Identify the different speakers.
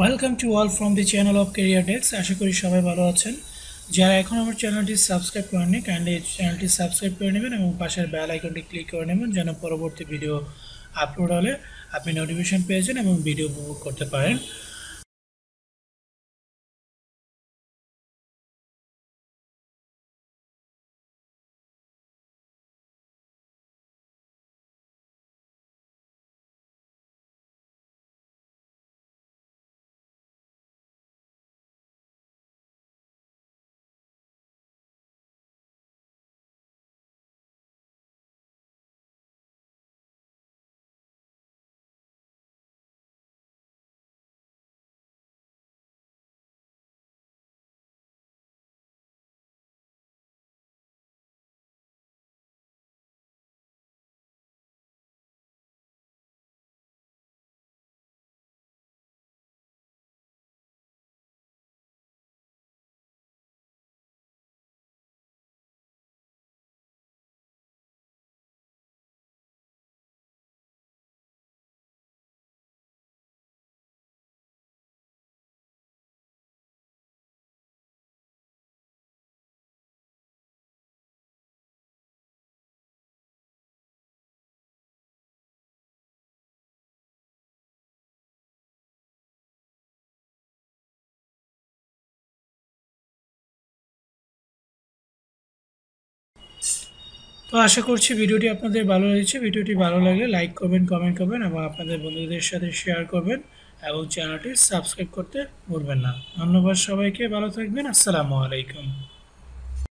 Speaker 1: welcome to all from the channel of career desk আশা করি সবাই ভালো আছেন যারা এখন আমার চ্যানেলটি সাবস্ক্রাইব করেননি কাইন্ডলি চ্যানেলটি সাবস্ক্রাইব করে নেবেন এবং পাশের বেল আইকনটি ক্লিক করে নেবেন যেন পরবর্তী ভিডিও আপলোড হলে আপনি নোটিফিকেশন পেয়েছেন এবং ভিডিও
Speaker 2: উপভোগ করতে পারেন তো আশা করছি ভিডিওটি
Speaker 1: আপনাদের ভালো লেগেছে ভিডিওটি ভালো লাগলে লাইক করবেন কমেন্ট করবেন এবং আপনাদের বন্ধুদের সাথে শেয়ার করবেন
Speaker 3: এবং চ্যানেলটি সাবস্ক্রাইব করতে ভুলবেন না ধন্যবাদ সবাইকে ভালো থাকবেন আসসালামু আলাইকুম